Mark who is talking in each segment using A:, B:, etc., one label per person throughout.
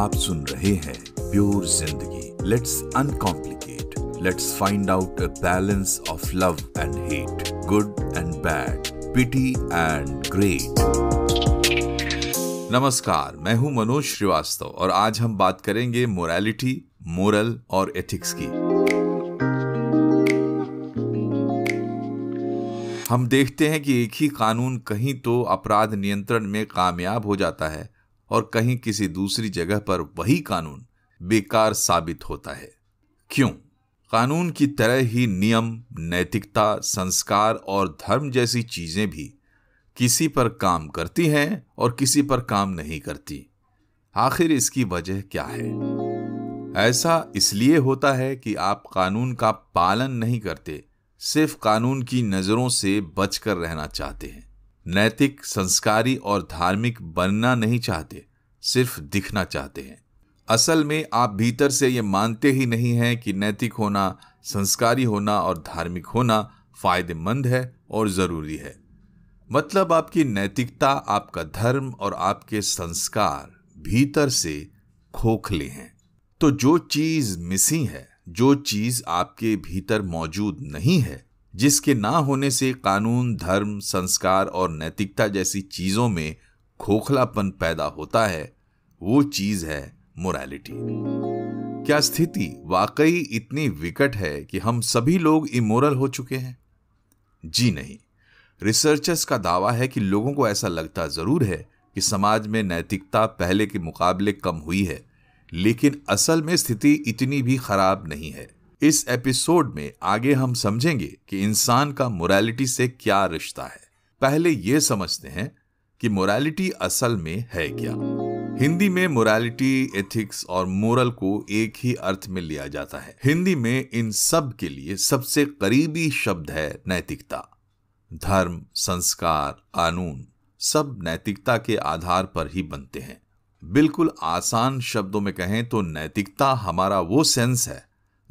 A: आप सुन रहे हैं प्योर जिंदगी let's uncomplicate let's find out a balance of love and hate good and bad pity and great नमस्कार मैं हूं मनोज श्रीवास्तव और आज हम बात करेंगे मोरालिटी मोरल और एथिक्स की हम देखते हैं कि एक ही कानून कहीं तो अपराध नियंत्रण में कामयाब हो जाता है और कहीं किसी दूसरी जगह पर वही कानून बेकार साबित होता है क्यों कानून की तरह ही नियम नैतिकता संस्कार और धर्म जैसी चीजें भी किसी पर काम करती हैं और किसी पर काम नहीं करती आखिर इसकी वजह क्या है ऐसा इसलिए होता है कि आप कानून का पालन नहीं करते सिर्फ कानून की नज़रों से बचकर रहना चाहते हैं नैतिक संस्कारी और धार्मिक बनना नहीं चाहते सिर्फ दिखना चाहते हैं असल में आप भीतर से ये मानते ही नहीं हैं कि नैतिक होना संस्कारी होना और धार्मिक होना फ़ायदेमंद है और ज़रूरी है मतलब आपकी नैतिकता आपका धर्म और आपके संस्कार भीतर से खोखले हैं तो जो चीज़ मिसिंग है जो चीज़ आपके भीतर मौजूद नहीं है जिसके ना होने से कानून धर्म संस्कार और नैतिकता जैसी चीज़ों में खोखलापन पैदा होता है वो चीज़ है मोरालिटी क्या स्थिति वाकई इतनी विकट है कि हम सभी लोग इमोरल हो चुके हैं जी नहीं रिसर्चर्स का दावा है कि लोगों को ऐसा लगता ज़रूर है कि समाज में नैतिकता पहले के मुकाबले कम हुई है लेकिन असल में स्थिति इतनी भी खराब नहीं है इस एपिसोड में आगे हम समझेंगे कि इंसान का मोरालिटी से क्या रिश्ता है पहले ये समझते हैं कि मोरालिटी असल में है क्या हिंदी में मोरालिटी एथिक्स और मोरल को एक ही अर्थ में लिया जाता है हिंदी में इन सब के लिए सबसे करीबी शब्द है नैतिकता धर्म संस्कार कानून सब नैतिकता के आधार पर ही बनते हैं बिल्कुल आसान शब्दों में कहें तो नैतिकता हमारा वो सेंस है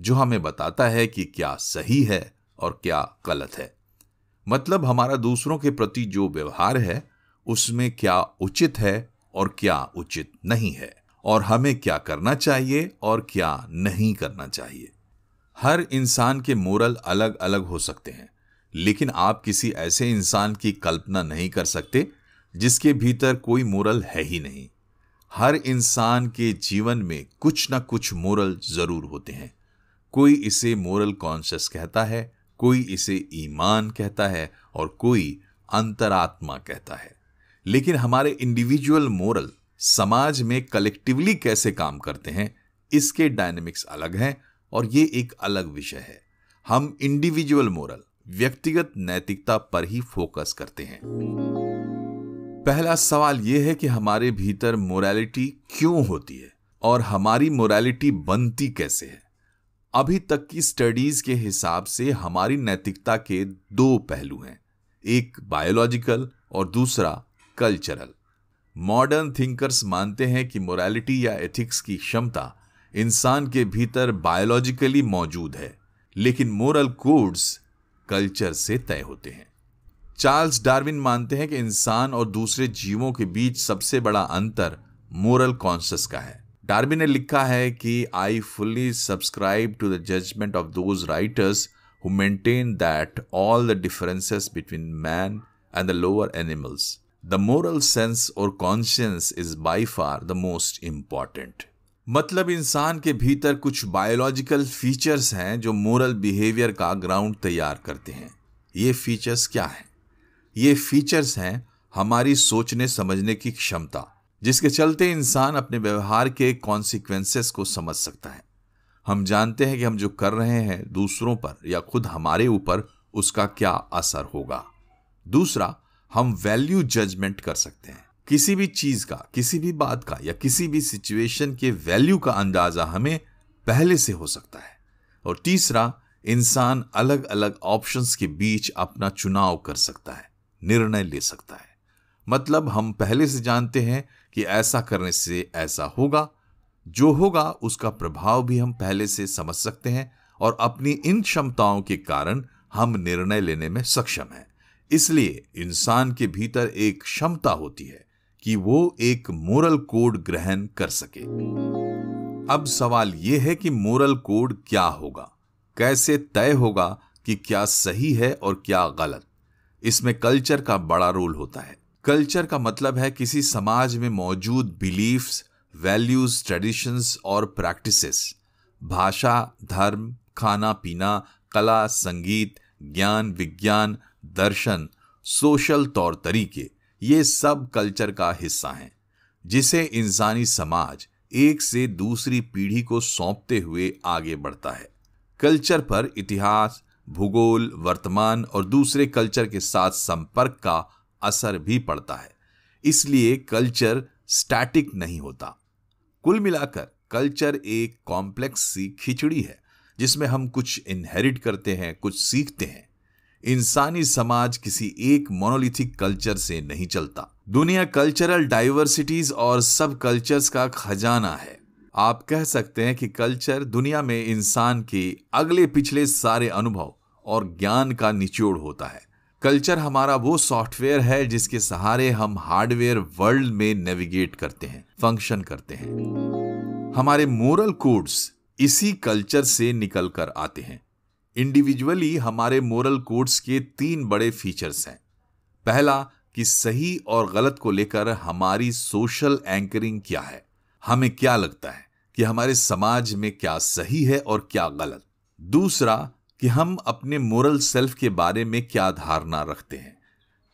A: जो हमें बताता है कि क्या सही है और क्या गलत है मतलब हमारा दूसरों के प्रति जो व्यवहार है उसमें क्या उचित है और क्या उचित नहीं है और हमें क्या करना चाहिए और क्या नहीं करना चाहिए हर इंसान के मोरल अलग अलग हो सकते हैं लेकिन आप किसी ऐसे इंसान की कल्पना नहीं कर सकते जिसके भीतर कोई मोरल है ही नहीं हर इंसान के जीवन में कुछ ना कुछ मोरल ज़रूर होते हैं कोई इसे मोरल कॉन्शियस कहता है कोई इसे ईमान कहता है और कोई अंतरात्मा कहता है लेकिन हमारे इंडिविजुअल मोरल समाज में कलेक्टिवली कैसे काम करते हैं इसके डायनेमिक्स अलग हैं और ये एक अलग विषय है हम इंडिविजुअल मोरल व्यक्तिगत नैतिकता पर ही फोकस करते हैं पहला सवाल यह है कि हमारे भीतर मोरालिटी क्यों होती है और हमारी मोरालिटी बनती कैसे है अभी तक की स्टडीज के हिसाब से हमारी नैतिकता के दो पहलू हैं एक बायोलॉजिकल और दूसरा कल्चरल मॉडर्न थिंकर्स मानते हैं कि मोरालिटी या एथिक्स की क्षमता इंसान के भीतर बायोलॉजिकली मौजूद है लेकिन मोरल कोड्स कल्चर से तय होते हैं चार्ल्स डार्विन मानते हैं कि इंसान और दूसरे जीवों के बीच सबसे बड़ा अंतर मोरल कॉन्शस का है टारबी ने लिखा है कि I fully subscribe to the judgment of those writers who maintain that all the differences between man and the lower animals the moral sense और conscience is by far the most important मतलब इंसान के भीतर कुछ biological features हैं जो moral behaviour का ground तैयार करते हैं ये फीचर्स क्या हैं ये फीचर्स हैं हमारी सोचने समझने की क्षमता जिसके चलते इंसान अपने व्यवहार के कॉन्सिक्वेंसेस को समझ सकता है हम जानते हैं कि हम जो कर रहे हैं दूसरों पर या खुद हमारे ऊपर उसका क्या असर होगा दूसरा हम वैल्यू जजमेंट कर सकते हैं किसी भी चीज का किसी भी बात का या किसी भी सिचुएशन के वैल्यू का अंदाजा हमें पहले से हो सकता है और तीसरा इंसान अलग अलग ऑप्शंस के बीच अपना चुनाव कर सकता है निर्णय ले सकता है मतलब हम पहले से जानते हैं कि ऐसा करने से ऐसा होगा जो होगा उसका प्रभाव भी हम पहले से समझ सकते हैं और अपनी इन क्षमताओं के कारण हम निर्णय लेने में सक्षम हैं इसलिए इंसान के भीतर एक क्षमता होती है कि वो एक मोरल कोड ग्रहण कर सके अब सवाल यह है कि मोरल कोड क्या होगा कैसे तय होगा कि क्या सही है और क्या गलत इसमें कल्चर का बड़ा रोल होता है कल्चर का मतलब है किसी समाज में मौजूद बिलीफ्स वैल्यूज ट्रेडिशंस और प्रैक्टिसेस भाषा धर्म खाना पीना कला संगीत ज्ञान विज्ञान दर्शन सोशल तौर तरीके ये सब कल्चर का हिस्सा हैं जिसे इंसानी समाज एक से दूसरी पीढ़ी को सौंपते हुए आगे बढ़ता है कल्चर पर इतिहास भूगोल वर्तमान और दूसरे कल्चर के साथ संपर्क का असर भी पड़ता है इसलिए कल्चर स्टैटिक नहीं होता कुल मिलाकर कल्चर एक कॉम्प्लेक्स सी खिचड़ी है जिसमें हम कुछ इनहेरिट करते हैं कुछ सीखते हैं इंसानी समाज किसी एक मोनोलिथिक कल्चर से नहीं चलता दुनिया कल्चरल डाइवर्सिटीज और सब कल्चर्स का खजाना है आप कह सकते हैं कि कल्चर दुनिया में इंसान के अगले पिछले सारे अनुभव और ज्ञान का निचोड़ होता है कल्चर हमारा वो सॉफ्टवेयर है जिसके सहारे हम हार्डवेयर वर्ल्ड में नेविगेट करते हैं फंक्शन करते हैं हमारे मोरल कोड्स इसी कल्चर से निकल कर आते हैं इंडिविजुअली हमारे मोरल कोड्स के तीन बड़े फीचर्स हैं पहला कि सही और गलत को लेकर हमारी सोशल एंकरिंग क्या है हमें क्या लगता है कि हमारे समाज में क्या सही है और क्या गलत दूसरा कि हम अपने मोरल सेल्फ के बारे में क्या धारणा रखते हैं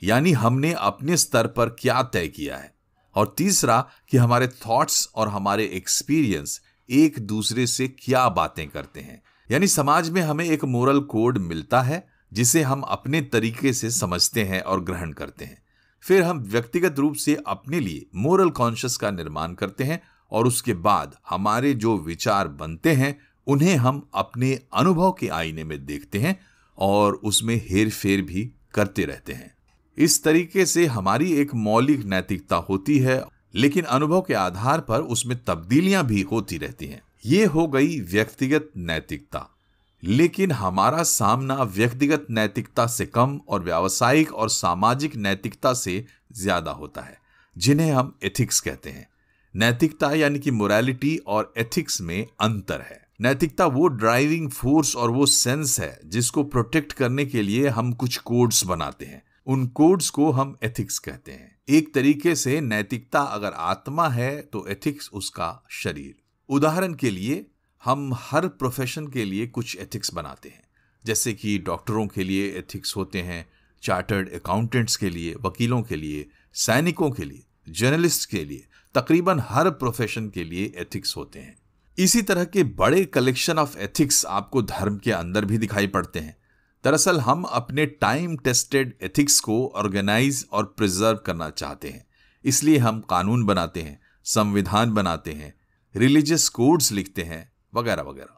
A: यानी हमने अपने स्तर पर क्या तय किया है और तीसरा कि हमारे थॉट्स और हमारे एक्सपीरियंस एक दूसरे से क्या बातें करते हैं यानी समाज में हमें एक मोरल कोड मिलता है जिसे हम अपने तरीके से समझते हैं और ग्रहण करते हैं फिर हम व्यक्तिगत रूप से अपने लिए मोरल कॉन्शियस का निर्माण करते हैं और उसके बाद हमारे जो विचार बनते हैं उन्हें हम अपने अनुभव के आईने में देखते हैं और उसमें हेर फेर भी करते रहते हैं इस तरीके से हमारी एक मौलिक नैतिकता होती है लेकिन अनुभव के आधार पर उसमें तब्दीलियां भी होती रहती हैं ये हो गई व्यक्तिगत नैतिकता लेकिन हमारा सामना व्यक्तिगत नैतिकता से कम और व्यावसायिक और सामाजिक नैतिकता से ज्यादा होता है जिन्हें हम एथिक्स कहते हैं नैतिकता यानी कि मोरालिटी और एथिक्स में अंतर है नैतिकता वो ड्राइविंग फोर्स और वो सेंस है जिसको प्रोटेक्ट करने के लिए हम कुछ कोड्स बनाते हैं उन कोड्स को हम एथिक्स कहते हैं एक तरीके से नैतिकता अगर आत्मा है तो एथिक्स उसका शरीर उदाहरण के लिए हम हर प्रोफेशन के लिए कुछ एथिक्स बनाते हैं जैसे कि डॉक्टरों के लिए एथिक्स होते हैं चार्टर्ड अकाउंटेंट्स के लिए वकीलों के लिए सैनिकों के लिए जर्नलिस्ट के लिए तकरीबन हर प्रोफेशन के लिए एथिक्स होते हैं इसी तरह के बड़े कलेक्शन ऑफ एथिक्स आपको धर्म के अंदर भी दिखाई पड़ते हैं दरअसल हम अपने टाइम टेस्टेड एथिक्स को ऑर्गेनाइज और प्रिजर्व करना चाहते हैं इसलिए हम कानून बनाते हैं संविधान बनाते हैं रिलीजियस कोड्स लिखते हैं वगैरह वगैरह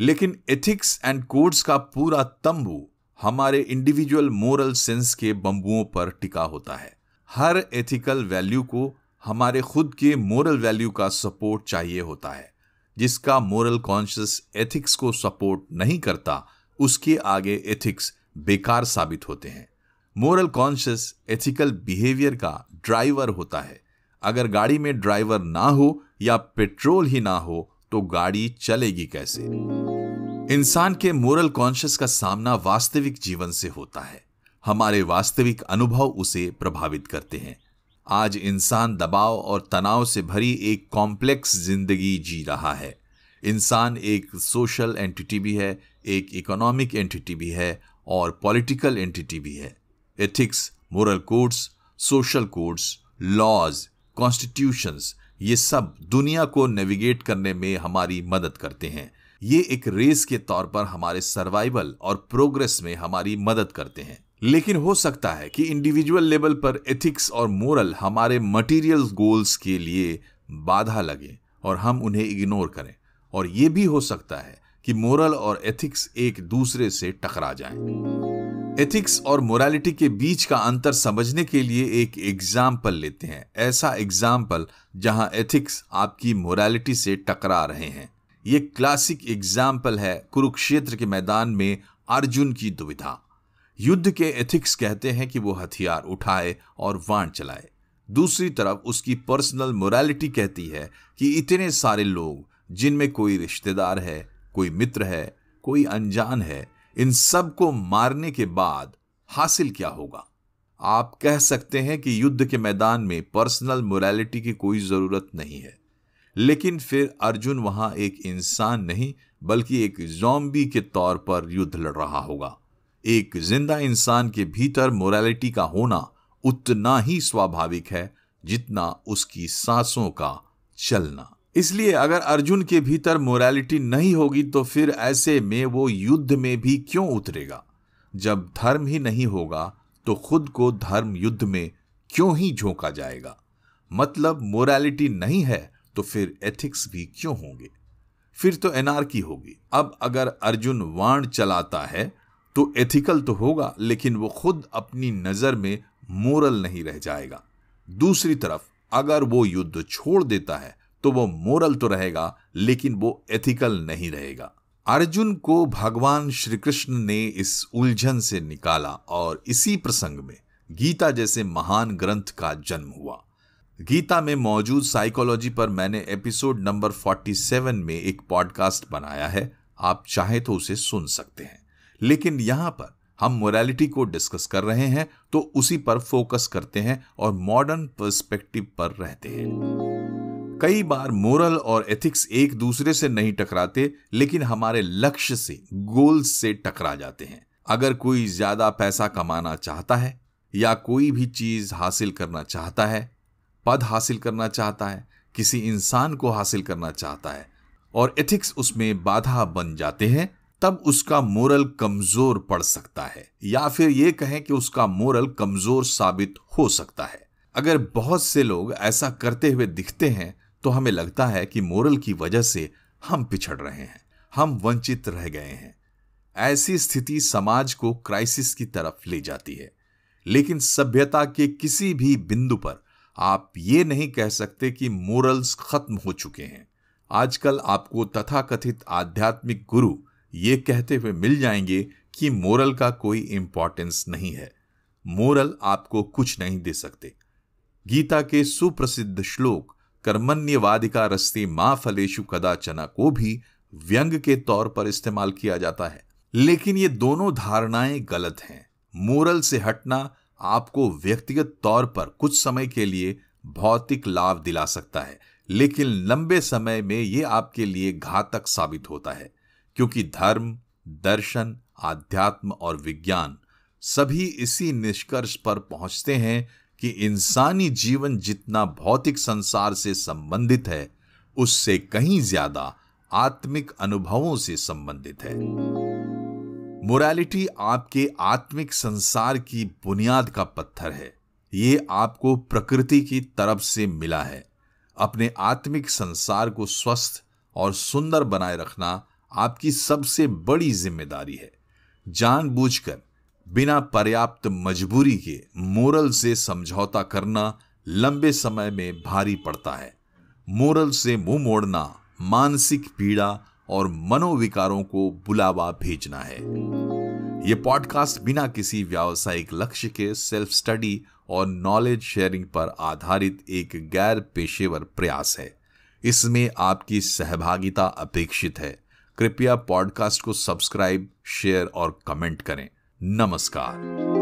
A: लेकिन एथिक्स एंड कोड्स का पूरा तंबू हमारे इंडिविजुअल मोरल सेंस के बंबुओं पर टिका होता है हर एथिकल वैल्यू को हमारे खुद के मोरल वैल्यू का सपोर्ट चाहिए होता है जिसका मोरल कॉन्शियस एथिक्स को सपोर्ट नहीं करता उसके आगे एथिक्स बेकार साबित होते हैं मोरल कॉन्शियस एथिकल बिहेवियर का ड्राइवर होता है अगर गाड़ी में ड्राइवर ना हो या पेट्रोल ही ना हो तो गाड़ी चलेगी कैसे इंसान के मोरल कॉन्शियस का सामना वास्तविक जीवन से होता है हमारे वास्तविक अनुभव उसे प्रभावित करते हैं आज इंसान दबाव और तनाव से भरी एक कॉम्प्लेक्स जिंदगी जी रहा है इंसान एक सोशल एंटिटी भी है एक इकोनॉमिक एंटिटी भी है और पॉलिटिकल एंटिटी भी है ethics moral codes social codes laws constitutions ये सब दुनिया को नेविगेट करने में हमारी मदद करते हैं ये एक रेस के तौर पर हमारे सर्वाइवल और प्रोग्रेस में हमारी मदद करते हैं लेकिन हो सकता है कि इंडिविजुअल लेवल पर एथिक्स और मोरल हमारे मटेरियल गोल्स के लिए बाधा लगे और हम उन्हें इग्नोर करें और ये भी हो सकता है कि मोरल और एथिक्स एक दूसरे से टकरा जाएं। एथिक्स और मोरालिटी के बीच का अंतर समझने के लिए एक एग्जाम्पल लेते हैं ऐसा एग्जाम्पल जहां एथिक्स आपकी मोरालिटी से टकरा रहे हैं ये क्लासिक एग्जाम्पल है कुरुक्षेत्र के मैदान में अर्जुन की दुविधा युद्ध के एथिक्स कहते हैं कि वो हथियार उठाए और वाण चलाए दूसरी तरफ उसकी पर्सनल मोरालिटी कहती है कि इतने सारे लोग जिनमें कोई रिश्तेदार है कोई मित्र है कोई अनजान है इन सब को मारने के बाद हासिल क्या होगा आप कह सकते हैं कि युद्ध के मैदान में पर्सनल मोरालिटी की कोई ज़रूरत नहीं है लेकिन फिर अर्जुन वहां एक इंसान नहीं बल्कि एक जॉम्बी के तौर पर युद्ध लड़ रहा होगा एक जिंदा इंसान के भीतर मोरालिटी का होना उतना ही स्वाभाविक है जितना उसकी सांसों का चलना इसलिए अगर अर्जुन के भीतर मोरालिटी नहीं होगी तो फिर ऐसे में वो युद्ध में भी क्यों उतरेगा जब धर्म ही नहीं होगा तो खुद को धर्म युद्ध में क्यों ही झोंका जाएगा मतलब मोरालिटी नहीं है तो फिर एथिक्स भी क्यों होंगे फिर तो एनार्की होगी अब अगर अर्जुन वाण चलाता है तो एथिकल तो होगा लेकिन वो खुद अपनी नज़र में मोरल नहीं रह जाएगा दूसरी तरफ अगर वो युद्ध छोड़ देता है तो वो मोरल तो रहेगा लेकिन वो एथिकल नहीं रहेगा अर्जुन को भगवान श्री कृष्ण ने इस उलझन से निकाला और इसी प्रसंग में गीता जैसे महान ग्रंथ का जन्म हुआ गीता में मौजूद साइकोलॉजी पर मैंने एपिसोड नंबर 47 में एक पॉडकास्ट बनाया है आप चाहे तो उसे सुन सकते हैं लेकिन यहां पर हम मोरालिटी को डिस्कस कर रहे हैं तो उसी पर फोकस करते हैं और मॉडर्न पर्सपेक्टिव पर रहते हैं कई बार मोरल और एथिक्स एक दूसरे से नहीं टकराते लेकिन हमारे लक्ष्य से गोल से टकरा जाते हैं अगर कोई ज्यादा पैसा कमाना चाहता है या कोई भी चीज हासिल करना चाहता है पद हासिल करना चाहता है किसी इंसान को हासिल करना चाहता है और एथिक्स उसमें बाधा बन जाते हैं तब उसका मोरल कमजोर पड़ सकता है या फिर ये कहें कि उसका मोरल कमजोर साबित हो सकता है अगर बहुत से लोग ऐसा करते हुए दिखते हैं तो हमें लगता है कि मोरल की वजह से हम पिछड़ रहे हैं हम वंचित रह गए हैं ऐसी स्थिति समाज को क्राइसिस की तरफ ले जाती है लेकिन सभ्यता के किसी भी बिंदु पर आप ये नहीं कह सकते कि मोरल्स खत्म हो चुके हैं आजकल आपको तथाकथित आध्यात्मिक गुरु ये कहते हुए मिल जाएंगे कि मोरल का कोई इंपॉर्टेंस नहीं है मोरल आपको कुछ नहीं दे सकते गीता के सुप्रसिद्ध श्लोक कर्मण्यवादिका रस्ते मा फलेशु कदाचना को भी व्यंग के तौर पर इस्तेमाल किया जाता है लेकिन ये दोनों धारणाएं गलत हैं मोरल से हटना आपको व्यक्तिगत तौर पर कुछ समय के लिए भौतिक लाभ दिला सकता है लेकिन लंबे समय में यह आपके लिए घातक साबित होता है क्योंकि धर्म दर्शन आध्यात्म और विज्ञान सभी इसी निष्कर्ष पर पहुंचते हैं कि इंसानी जीवन जितना भौतिक संसार से संबंधित है उससे कहीं ज्यादा आत्मिक अनुभवों से संबंधित है मोरालिटी आपके आत्मिक संसार की बुनियाद का पत्थर है ये आपको प्रकृति की तरफ से मिला है अपने आत्मिक संसार को स्वस्थ और सुंदर बनाए रखना आपकी सबसे बड़ी जिम्मेदारी है जानबूझकर बिना पर्याप्त मजबूरी के मोरल से समझौता करना लंबे समय में भारी पड़ता है मोरल से मुंह मोड़ना मानसिक पीड़ा और मनोविकारों को बुलावा भेजना है यह पॉडकास्ट बिना किसी व्यावसायिक लक्ष्य के सेल्फ स्टडी और नॉलेज शेयरिंग पर आधारित एक गैर पेशेवर प्रयास है इसमें आपकी सहभागिता अपेक्षित है कृपया पॉडकास्ट को सब्सक्राइब शेयर और कमेंट करें नमस्कार